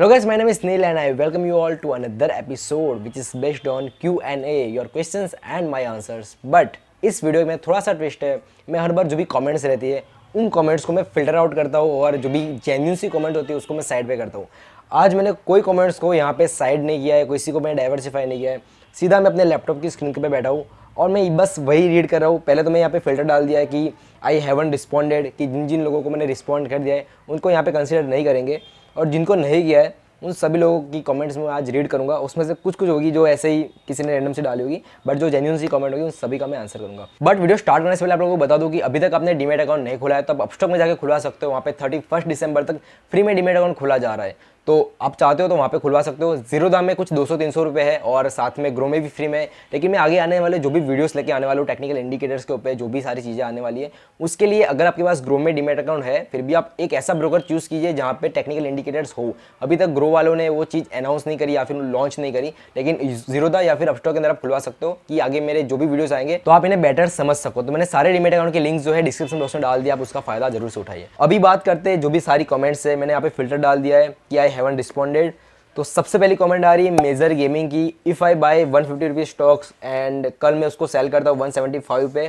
my name is name and I welcome you all to another episode which is based on Q and A your questions and my answers but इस video में थोड़ा सा twist है मैं हर बार जो भी comments रहती है उन कमेंट्स को मैं फिल्टर आउट करता हूँ और जो भी जेन्यून सी कॉमेंट होती है उसको मैं साइड पे करता हूँ आज मैंने कोई कॉमेंट्स को यहाँ पे साइड नहीं किया है किसी को मैंने डाइवर्सिफाई नहीं किया है सीधा मैं अपने लैपटॉप की स्क्रीन पर बैठा हूँ और मैं बस वही रीड कर रहा हूँ पहले तो मैं यहाँ पे फिल्टर डाल दिया है कि आई हैवन रिस्पॉन्डेड कि जिन जिन लोगों को मैंने रिस्पॉन्ड कर दिया है उनको यहाँ पे कंसिडर नहीं करेंगे और जिनको नहीं किया है उन सभी लोगों की कमेंट्स में आज रीड करूंगा उसमें से कुछ कुछ होगी जो ऐसे ही किसी ने रैंडम से डाली होगी बट जो जेन्यून सी कमेंट होगी उन सभी का मैं आंसर करूंगा बट वीडियो स्टार्ट करने से पहले आप लोगों को बता दूं कि अभी तक आपने डीमेट अकाउंट नहीं खोला है तो आप अपस्टॉक में जाकर खुला सकते हो वहाँ पे थर्टी फर्स्ट दिसंबर तक फ्री में डीमेट अकाउंट खोला जा रहा है तो आप चाहते हो तो वहाँ पे खुलवा सकते हो जीरो दाम में कुछ 200-300 रुपए है और साथ में ग्रो में भी फ्री में लेकिन मैं आगे आने वाले जो भी वीडियोस लेके आने वाले हो टेक्निकल इंडिकेटर्स के ऊपर जो भी सारी चीज़ें आने वाली है उसके लिए अगर आपके पास ग्रो में डिमेट अकाउंट है फिर भी आप एक ऐसा ब्रोकर चूज़ कीजिए जहाँ पर टेक्निकल इंडिकेटर्स हो अभी तक ग्रो वालों ने वो चीज़ अनाउंस नहीं करी या फिर लॉन्च नहीं करी लेकिन जीरोदा या फिर अपस्टॉक के अंदर आप खुलवा सकते हो कि आगे मेरे जो भी वीडियोज़ आएंगे तो आप इन्हें बेटर समझ सको तो मैंने सारे डिमेट अकाउंट के लिंक जो है डिस्क्रिप्शन बॉक्स में डाल दिया आप उसका फायदा जरूर से उठाइए अभी बात करते हैं जो भी सारी कमेंट्स है मैंने यहाँ पे फिल्टर डाल दिया है कि आई हैवन रिस्पॉन्डेड तो सबसे पहली कमेंट आ रही है मेजर गेमिंग की if I buy one fifty rupees stocks and कल मैं उसको सेल करता हूँ वन सेवेंटी फाइव पे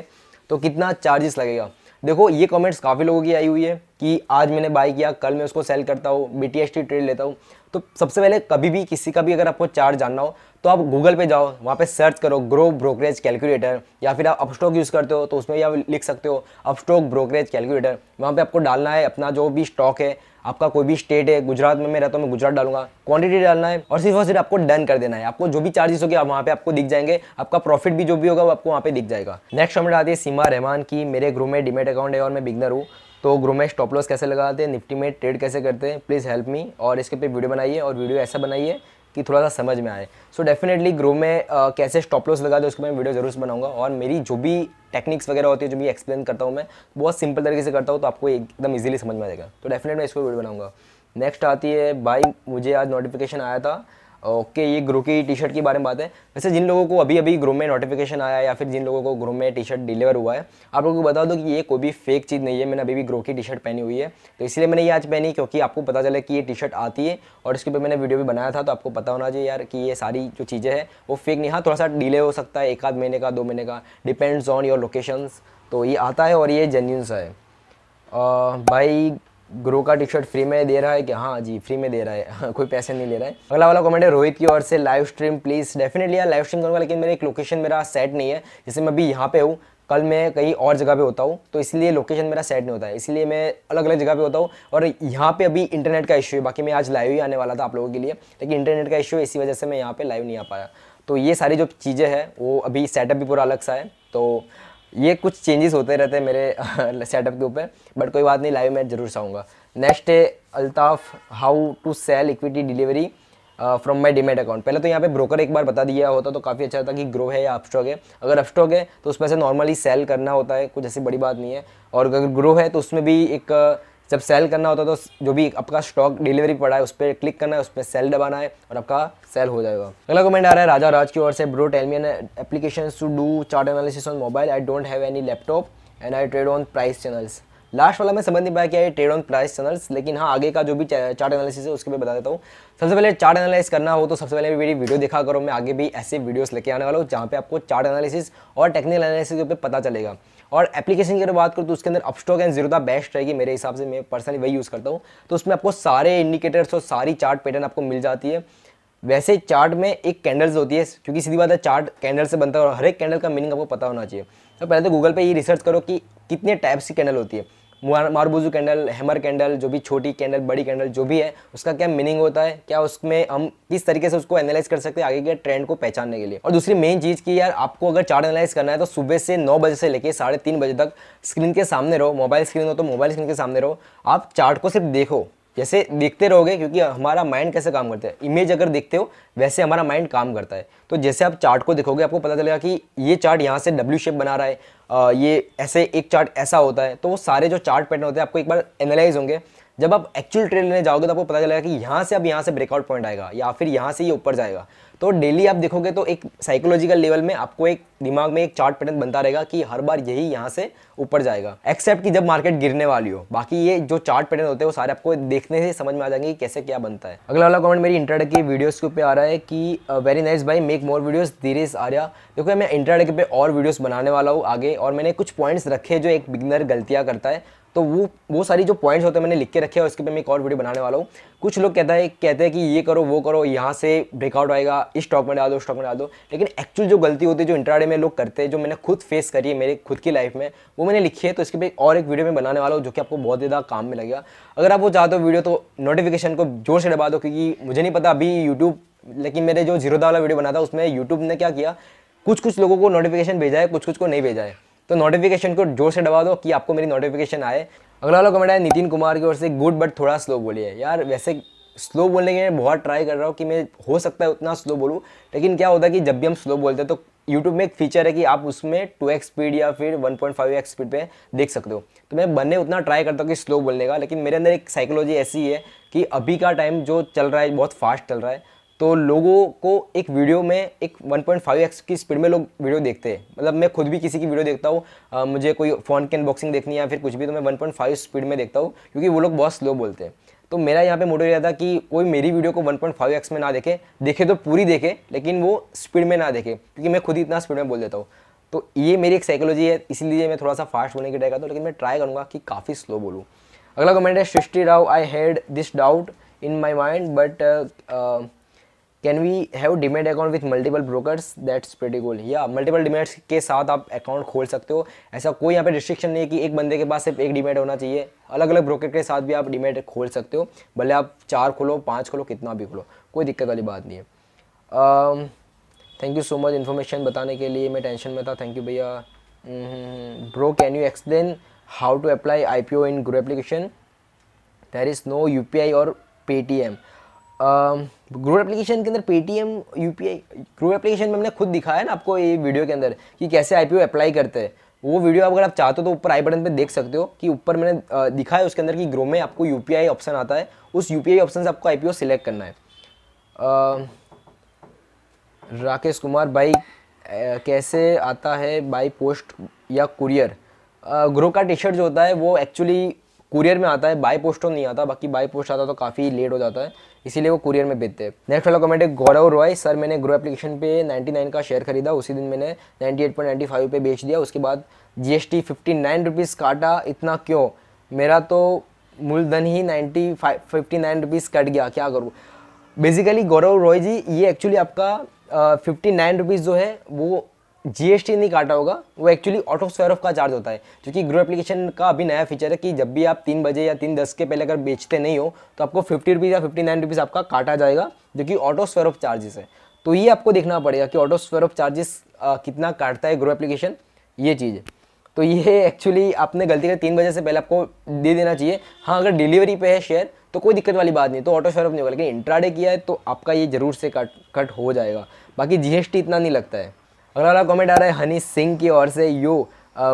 तो कितना चार्जेस लगेगा देखो ये कमेंट्स काफ़ी लोगों की आई हुई है कि आज मैंने बाय किया कल मैं उसको सेल करता हूँ B T S T trade लेता हूँ तो सबसे पहले कभी भी किसी का भी अगर आपको चार्ज जानना हो तो आप गूगल पे जाओ वहाँ पे सर्च करो ग्रो ब्रोकरेज कैलकुलेटर या फिर आप अपस्टॉक यूज़ करते हो तो उसमें भी आप लिख सकते हो अपस्टॉक ब्रोकरेज कैलकुलेटर वहाँ पे आपको डालना है अपना जो भी स्टॉक है आपका कोई भी स्टेट है गुजरात में मैं रहता हूँ मैं गुजरात डालूंगा क्वांटिटी डालना है और सिर्फ और सिर्फ आपको डन कर देना है आपको जो भी चार्जेस होगी वहाँ पे आपको दिख जाएंगे आपका प्रॉफिट भी जो भी होगा वो आपको वहाँ पे दिख जाएगा नेक्स्ट हमें आती है सीमा रहमान की मेरे ग्रुप में डिमेट अकाउंट है और मैं बिगनर हूँ तो ग्रो में स्टॉप लॉस कैसे लगाते हैं निफ्टी में ट्रेड कैसे करते हैं प्लीज़ हेल्प मी और इसके पे वीडियो बनाइए और वीडियो ऐसा बनाइए कि थोड़ा सा समझ में आए सो डेफिनेटली ग्रो में आ, कैसे स्टॉप लॉस लगा दो उसको मैं वीडियो जरूर से बनाऊंगा और मेरी जो भी टेक्निक्स वगैरह होती है जो भी एक्सप्लेन करता हूँ मैं बहुत सिंपल तरीके से करता हूँ तो आपको एकदम ईजिली समझ में आएगा तो डेफिनेट मैं इसको वीडियो बनाऊंगा नेक्स्ट आती है बाई मुझे आज नोटिफिकेशन आया था ओके ये ग्रो की टी शर्ट के बारे में बात है वैसे जिन लोगों को अभी अभी ग्रो में नोटिफिकेशन आया या फिर जिन लोगों को ग्रो में टी शर्ट डिलीवर हुआ है आप लोगों को बता दो कि ये कोई भी फेक चीज़ नहीं है मैंने अभी भी ग्रो की टी शर्ट पहनी हुई है तो इसलिए मैंने ये आज पहनी क्योंकि आपको पता चला कि ये टी शर्ट आती है और इसके ऊपर मैंने वीडियो भी बनाया था तो आपको पता होना चाहिए यार कि ये सारी जो चीज़ें हैं वो फेक नहीं हाँ थोड़ा सा डिले हो सकता है एक आध महीने का दो महीने का डिपेंड्स ऑन योर लोकेशंस तो ये आता है और ये जेन्यून सा है भाई ग्रो का टी शर्ट फ्री में दे रहा है कि हाँ जी फ्री में दे रहा है कोई पैसे नहीं ले रहा है अगला वाला कमेंट है रोहित की ओर से live stream please definitely live stream करूँगा लेकिन मेरे एक लोकेशन मेरा सेट नहीं है जैसे मैं अभी यहाँ पे हूँ कल मैं कहीं और जगह पे होता हूँ तो इसलिए लोकेशन मेरा सेट नहीं होता है इसलिए मैं अलग अलग जगह पे होता हूँ और यहाँ पे अभी इंटरनेट का इशू है बाकी मैं आज लाइव ही आने वाला था आप लोगों के लिए लेकिन इंटरनेट का इशू है इसी वजह से मैं यहाँ पे लाइव नहीं आ पाया तो ये सारी जो चीज़ें हैं वो अभी सेटअप भी पूरा अलग सा है तो ये कुछ चेंजेस होते रहते हैं मेरे सेटअप के ऊपर बट कोई बात नहीं लाइव मैं जरूर चाहूँगा नेक्स्ट है Altaf how to sell equity delivery from my demat account पहले तो यहाँ पे ब्रोकर एक बार बता दिया होता तो काफ़ी अच्छा होता कि ग्रो है या अपस्टॉक है अगर अपस्टॉक है तो उसमें से नॉर्मली सेल करना होता है कुछ ऐसी बड़ी बात नहीं है और अगर ग्रो है तो उसमें भी एक जब सेल करना होता है तो जो भी आपका स्टॉक डिलीवरी पड़ा है उस पर क्लिक करना है उस पर सेल दबाना है और आपका सेल हो जाएगा अगला कमेंट आ रहा है राजा राज की ओर से bro tell me an application to do chart analysis on mobile I don't have any laptop and I trade on price channels last वाला मैं समझ नहीं पाया कि ये ट्रेड ऑन प्राइस चैनल्स लेकिन हाँ आगे का जो भी चार्ट एनालिसिस है उसके भी बता देता हूँ सबसे पहले चार्ट एनालिस करना हो तो सबसे पहले मेरी वीडियो देखा करो मैं आगे भी ऐसे वीडियोस लेके आने वाला हूँ जहाँ पे आपको चार्ट एनालिसिस और टेक्निकल एनालिसिस के ऊपर पता चलेगा और एप्लीकेशन की अगर बात करूँ तो उसके अंदर अपस्टॉक एंड जीरोदा बेस्ट रहेगी मेरे हिसाब से मैं पर्सनली वही यूज़ करता हूँ तो उसमें आपको सारे इंडिकेटर्स और सारी चार्ट पैटर्न आपको मिल जाती है वैसे चार्ट में एक कैंडल्स होती है क्योंकि सीधी बात है चार्ट कैंडल से बनता है और हर एक कैंडल का मीनिंग आपको पता होना चाहिए तो पहले तो गूगल पर ये रिसर्च करो कि कितने टाइप्स की कैंडल होती है मारबूजू कैंडल हैमर कैंडल जो भी छोटी कैंडल बड़ी कैंडल जो भी है उसका क्या मीनिंग होता है क्या उसमें हम किस तरीके से उसको एनालाइज कर सकते हैं आगे के ट्रेंड को पहचानने के लिए और दूसरी मेन चीज़ की यार आपको अगर चार्ट एनालाइज करना है तो सुबह से नौ बजे से लेकर साढ़े तीन बजे तक स्क्रीन के सामने रहो मोबाइल स्क्रीन हो तो मोबाइल स्क्रीन के सामने रहो आप चार्ट को सिर्फ देखो जैसे देखते रहोगे क्योंकि हमारा माइंड कैसे काम करता है इमेज अगर देखते हो वैसे हमारा माइंड काम करता है तो जैसे आप चार्ट को देखोगे आपको पता चलेगा कि ये चार्ट यहाँ से डब्ल्यू शेप बना रहा है आ, ये ऐसे एक चार्ट ऐसा होता है तो वो सारे जो चार्ट पैटर्न होते हैं आपको एक बार एनालाइज होंगे जब आप एक्चुअल ट्रेड लेने जाओगे तो आपको पता चलेगा कि यहाँ से अब यहाँ से ब्रेकआउट पॉइंट आएगा या फिर यहाँ से ये यह ऊपर जाएगा तो डेली आप देखोगे तो एक साइकोलॉजिकल लेवल में आपको एक दिमाग में एक चार्ट पैटर्न बनता रहेगा कि हर बार यही यहाँ से ऊपर जाएगा एक्सेप्ट कि जब मार्केट गिरने वाली हो बाकी ये जो चार्ट पैटर्न होते हैं वो सारे आपको देखने से समझ में आ जाएंगे कि कैसे क्या बनता है अगला वाला कमेंट मेरी इंटरडे की वीडियोज के ऊपर आ रहा है कि वेरी नाइस भाई मेक मोर धीरे आ आर्या देखो मैं इंटरडे पे और वीडियोज बनाने वाला हूँ आगे और मैंने कुछ पॉइंट्स रखे जो एक बिगनर गलतियाँ करता है तो वो वो सारी जो पॉइंट्स होते हैं मैंने लिख के रखे हैं उसके पे मैं एक और वीडियो बनाने वाला हूँ कुछ लोग कहता है कहते हैं कि ये करो वो करो यहाँ से ब्रेकआउट आएगा इस स्टॉक में डाल दो स्टॉक में डाल दो लेकिन एक्चुअल जो गलती होती है जो इंटरडे में लोग करते हैं जो मैंने खुद फेस करी है मेरे खुद की लाइफ में वो मैंने लिखी है तो इसके पे और एक वीडियो में बनाने वाला हूँ जो कि आपको बहुत ज़्यादा काम में लगेगा अगर आप वो चाहते हो वीडियो तो नोटिफिकेशन को जोर से डबा दो क्योंकि मुझे नहीं पता अभी यूट्यूब लेकिन मेरे जो जीरो वाला वीडियो बना था उसमें यूट्यूब ने क्या किया कुछ कुछ लोगों को नोटिफिकेशन भेजा है कुछ कुछ को नहीं भेजा है तो नोटिफिकेशन को जोर से दबा दो कि आपको मेरी नोटिफिकेशन आए अगला वाला कमेंट है नितिन कुमार की ओर से गुड बट थोड़ा स्लो बोलिए यार वैसे स्लो बोलने के लिए बहुत ट्राई कर रहा हूँ कि मैं हो सकता है उतना स्लो बोलूँ लेकिन क्या होता है कि जब भी हम स्लो बोलते हैं तो यूट्यूब में एक फीचर है कि आप उसमें टू एक्स स्पीड या फिर one point five X speed पर देख सकते हो तो मैं बनने उतना ट्राई करता हूँ कि स्लो बोलने का लेकिन मेरे अंदर एक साइकोलॉजी ऐसी है कि अभी का टाइम जो चल रहा है बहुत फास्ट चल रहा है तो लोगों को एक वीडियो में एक 1.5x की स्पीड में लोग वीडियो देखते हैं मतलब मैं खुद भी किसी की वीडियो देखता हूँ मुझे कोई फ़ोन की अनबॉक्सिंग देखनी है या फिर कुछ भी तो मैं 1.5 स्पीड में देखता हूँ क्योंकि वो लोग बहुत स्लो बोलते हैं तो मेरा यहाँ पे मोटिव यह था कि कोई मेरी वीडियो को 1.5x में ना देखे देखे तो पूरी देखे लेकिन वो स्पीड में ना देखे क्योंकि मैं खुद ही इतना स्पीड में बोल देता हूँ तो ये मेरी एक साइकोलॉजी है इसीलिए मैं थोड़ा सा फास्ट बोलने की ट्राई करता हूँ लेकिन मैं ट्राई करूँगा कि काफ़ी स्लो बोलूँ अगला कमेंट है Srishti Rao I had this doubt in my mind but can we have demat account with multiple brokers that's pretty goal या मल्टीपल डिमेट्स के साथ आप अकाउंट खोल सकते हो ऐसा कोई यहाँ पे रिस्ट्रिक्शन नहीं है कि एक बंदे के पास सिर्फ एक डिमेट होना चाहिए अलग अलग ब्रोकर के साथ भी आप डिमेट खोल सकते हो भले आप चार खोलो पाँच खोलो कितना भी खोलो कोई दिक्कत वाली बात नहीं है thank you so much information बताने के लिए मैं टेंशन में था थैंक यू भैया bro can you explain how to apply I P O in Groww application there is no U P I और Paytm Groww application के अंदर Paytm U P I Groww application में हमने खुद दिखाया ना आपको ये वीडियो के अंदर कि कैसे आई अप्लाई करते हैं वो वीडियो अगर आप चाहते हो तो ऊपर आई बटन पे देख सकते हो कि ऊपर मैंने दिखा है उसके अंदर कि ग्रो में आपको यू ऑप्शन आता है उस यू ऑप्शन से आपको आई सिलेक्ट करना है राकेश कुमार भाई कैसे आता है बाई पोस्ट या कुरियर ग्रो का टी शर्ट जो होता है वो एक्चुअली कुरियर में आता है बाई पोस्ट तो नहीं आता बाकी बाई पोस्ट आता तो काफ़ी लेट हो जाता है इसीलिए वो कुरियर में बेचते हैं नेक्स्ट वाला कमेंट है गौरव रॉय सर मैंने ग्रो एप्लीकेशन पे 99 का शेयर खरीदा उसी दिन मैंने 98.95 पे बेच दिया उसके बाद जीएसटी नाइन रुपीज़ काटा इतना क्यों मेरा तो मूलधन ही ninety five fifty nine rupees cut गया क्या करूँ बेसिकली गौरव रॉय जी ये एक्चुअली आपका फिफ्टी नाइन रुपीज़ जो है वो जीएसटी नहीं काटा होगा वो एक्चुअली ऑटो स्क्वायर ऑफ का चार्ज होता है क्योंकि ग्रो एप्लीकेशन का अभी नया फीचर है कि जब भी आप तीन बजे या तीन दस के पहले अगर बेचते नहीं हो तो आपको फिफ्टी रुपीज़ या फिफ्टी नाइन रुपीज़ आपका काटा जाएगा जो कि ऑटो स्क्वायर ऑफ चार्जेस है तो ये आपको देखना पड़ेगा कि ऑटो स्क्वायर ऑफ चार्जेस कितना काटता है ग्रो एप्लीकेशन ये चीज़ है तो ये एक्चुअली आपने गलती कर तीन बजे से पहले आपको दे देना चाहिए हाँ अगर डिलीवरी पे है शेयर तो कोई दिक्कत वाली बात नहीं तो ऑटो शेयर ऑफ नहीं होगा लेकिन इंट्राडे किया है तो आपका ये जरूर से कट कट हो जाएगा बाकी जीएसटी इतना नहीं लगता है अगला वाला कमेंट आ रहा है हनी सिंह की ओर से यो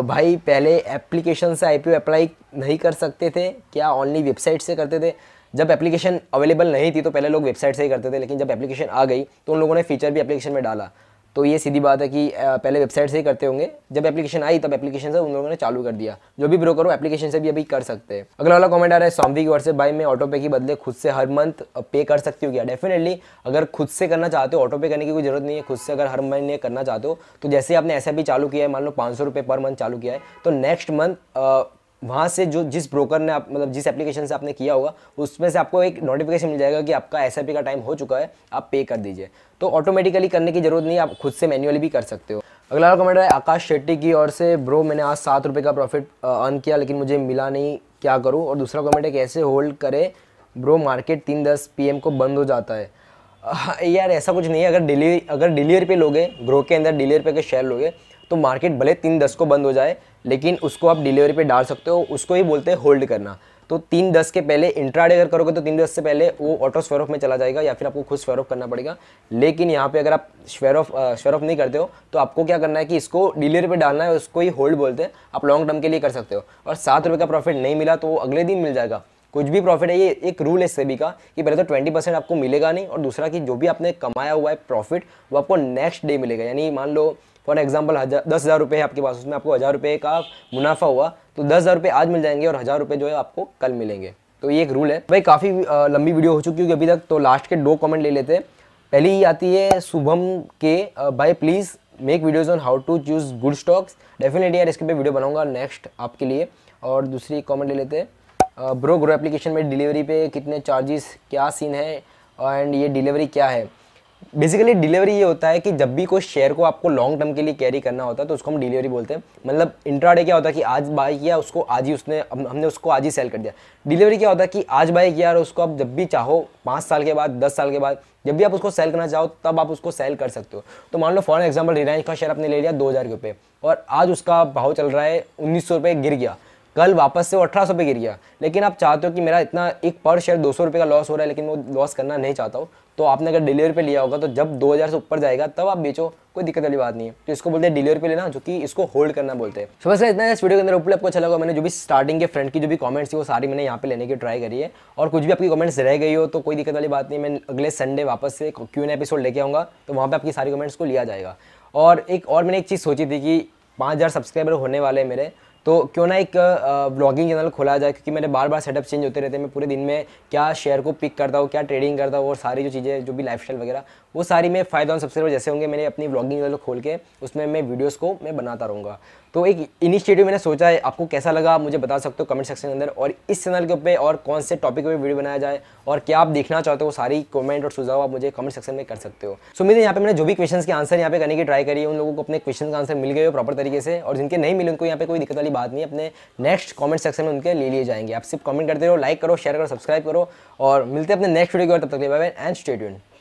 भाई पहले एप्लीकेशन से आईपीओ अप्लाई नहीं कर सकते थे क्या ओनली वेबसाइट से करते थे जब एप्लीकेशन अवेलेबल नहीं थी तो पहले लोग वेबसाइट से ही करते थे लेकिन जब एप्लीकेशन आ गई तो उन लोगों ने फीचर भी एप्लीकेशन में डाला तो ये सीधी बात है कि पहले वेबसाइट से ही करते होंगे जब एप्लीकेशन आई तब एप्लीकेशन से उन लोगों ने चालू कर दिया जो भी ब्रोकर हो एप्लीकेशन से भी अभी कर सकते हैं अगला वाला कमेंट आ रहा है सॉम्बी की ओर से भाई मैं ऑटो पे के बदले खुद से हर मंथ पे कर सकती हूँ क्या डेफिनेटली अगर खुद से करना चाहते हो ऑटो पे करने की कोई जरूरत नहीं है खुद से अगर हर महीने करना चाहते हो तो जैसे आपने ऐसा भी चालू किया है मान लो पाँच पर मंथ चालू किया है तो नेक्स्ट मंथ वहाँ से जो जिस ब्रोकर ने आप मतलब जिस एप्लीकेशन से आपने किया होगा उसमें से आपको एक नोटिफिकेशन मिल जाएगा कि आपका एस का टाइम हो चुका है आप पे कर दीजिए तो ऑटोमेटिकली करने की जरूरत नहीं आप खुद से मैन्युअली भी कर सकते हो अगला कमेंट है आकाश शेट्टी की ओर से ब्रो मैंने आज सात रुपये का प्रॉफिट अर्न किया लेकिन मुझे मिला नहीं क्या करूँ और दूसरा कमेंट है कैसे होल्ड करे ब्रो मार्केट तीन दस पी को बंद हो जाता है यार ऐसा कुछ नहीं है अगर डिलीवरी अगर डिलीवरी पे लोगे ग्रो के अंदर डिलीवरी पे के शेयर लोगे तो मार्केट भले तीन दस को बंद हो जाए लेकिन उसको आप डिलीवरी पे डाल सकते हो उसको ही बोलते हैं होल्ड करना तो तीन दस के पहले इंट्राडे अगर करोगे तो तीन दस से पहले वो ऑटो ऑफ में चला जाएगा या फिर आपको खुद ऑफ करना पड़ेगा लेकिन यहाँ पे अगर आप ऑफ स्वेर ऑफ नहीं करते हो तो आपको क्या करना है कि इसको डीलर पे डालना है उसको ही होल्ड बोलते हैं आप लॉन्ग टर्म के लिए कर सकते हो और सात रुपये का प्रॉफिट नहीं मिला तो वो अगले दिन मिल जाएगा कुछ भी प्रॉफिट है ये एक रूल है सभी का कि पहले तो ट्वेंटी परसेंट आपको मिलेगा नहीं और दूसरा कि जो भी आपने कमाया हुआ है प्रॉफिट वो आपको नेक्स्ट डे मिलेगा यानी मान लो फॉर एग्जाम्पल हजार दस हज़ार रुपये है आपके पास उसमें आपको हज़ार रुपये का मुनाफा हुआ तो दस हज़ार रुपये आज मिल जाएंगे और हज़ार रुपये जो है आपको कल मिलेंगे तो ये एक रूल है भाई काफ़ी लंबी वीडियो हो चुकी होगी अभी तक तो लास्ट के दो कमेंट ले लेते हैं पहली ही आती है शुभम के भाई please make videos on how to choose good stocks definitely यार इसके पे वीडियो बनाऊंगा नेक्स्ट आपके लिए और दूसरी कमेंट ले लेते हैं ब्रो ग्रो एप्लीकेशन में डिलीवरी पे कितने चार्जेस क्या सीन है एंड ये डिलीवरी क्या है बेसिकली डिलीवरी ये होता है कि जब भी कोई शेयर को आपको लॉन्ग टर्म के लिए कैरी करना होता है तो उसको हम डिलीवरी बोलते हैं मतलब इंट्राडे क्या होता है कि आज बाय किया उसको आज ही उसने हमने उसको आज ही सेल कर दिया डिलीवरी क्या होता है कि आज बाय किया और उसको आप जब भी चाहो पाँच साल के बाद दस साल के बाद जब भी आप उसको सेल करना चाहो तब आप उसको सेल कर सकते हो तो मान लो फॉर एग्जाम्पल रिलायंस का शेयर आपने ले लिया दो हज़ार रुपये और आज उसका भाव चल रहा है उन्नीस सौ रुपये गिर गया कल वापस से वो अठारह सौ पे गिर गया लेकिन आप चाहते हो कि मेरा इतना एक पर शेयर दो सौ का लॉस हो रहा है लेकिन मैं लॉस करना नहीं चाहता हूँ तो आपने अगर डिलीवरी पे लिया होगा तो जब 2000 से ऊपर जाएगा तब आप बेचो कोई दिक्कत वाली बात नहीं है तो इसको बोलते हैं डिलीवरी पे लेना जो कि इसको होल्ड करना बोलते हैं सो बस इतना इस वीडियो के अंदर उपलब्ध आपको अच्छा लगा मैंने जो भी स्टार्टिंग के फ्रेंड की जो भी कमेंट्स थी वो सारी मैंने यहाँ पे लेने की ट्राई करी है और कुछ भी आपकी कमेंट्स रह गई हो तो कोई दिक्कत वाली बात नहीं मैं अगले संडे वापस से क्यों एपिसोड लेके आऊँगा तो वहाँ पर आपकी सारी कमेंट्स को लिया जाएगा और एक और मैंने एक चीज़ सोची थी कि पाँच सब्सक्राइबर होने वाले मेरे तो क्यों ना एक ब्लॉगिंग चैनल खोला जाए क्योंकि मेरे बार बार सेटअप चेंज होते रहते हैं मैं पूरे दिन में क्या शेयर को पिक करता हूँ क्या ट्रेडिंग करता हूँ और सारी जो चीज़ें जो भी लाइफ वगैरह वो सारी मैं फायदा और सब्सक्राइबर जैसे होंगे मैंने अपनी ब्लॉगिंग वाले खोल के उसमें मैं वीडियोस को मैं बनाता रहूँगा तो एक इनिशिएटिव मैंने सोचा है आपको कैसा लगा आप मुझे बता सकते हो कमेंट सेक्शन के अंदर और इस चैनल के ऊपर और कौन से टॉपिक पर वीडियो बनाया जाए और क्या आप देखना चाहते हो सारी कमेंट और सुझाव आप मुझे कमेंट सेक्शन में कर सकते हो सो मेरे यहाँ पे मैंने जो भी क्वेश्चन के आंसर यहाँ पे करने की ट्राई करी है उन लोगों को अपने क्वेश्चन का आंसर मिल गए हो प्रॉपर तरीके से और जिनके नहीं मिले उनको यहाँ पे कोई दिक्कत वाली बात नहीं अपने नेक्स्ट कमेंट सेक्शन में उनके ले लिए जाएंगे आप सिर्फ कमेंट करते रहो लाइक करो शेयर करो सब्सक्राइब करो और मिलते हैं अपने नेक्स्ट वीडियो के तब तक एंड स्टेट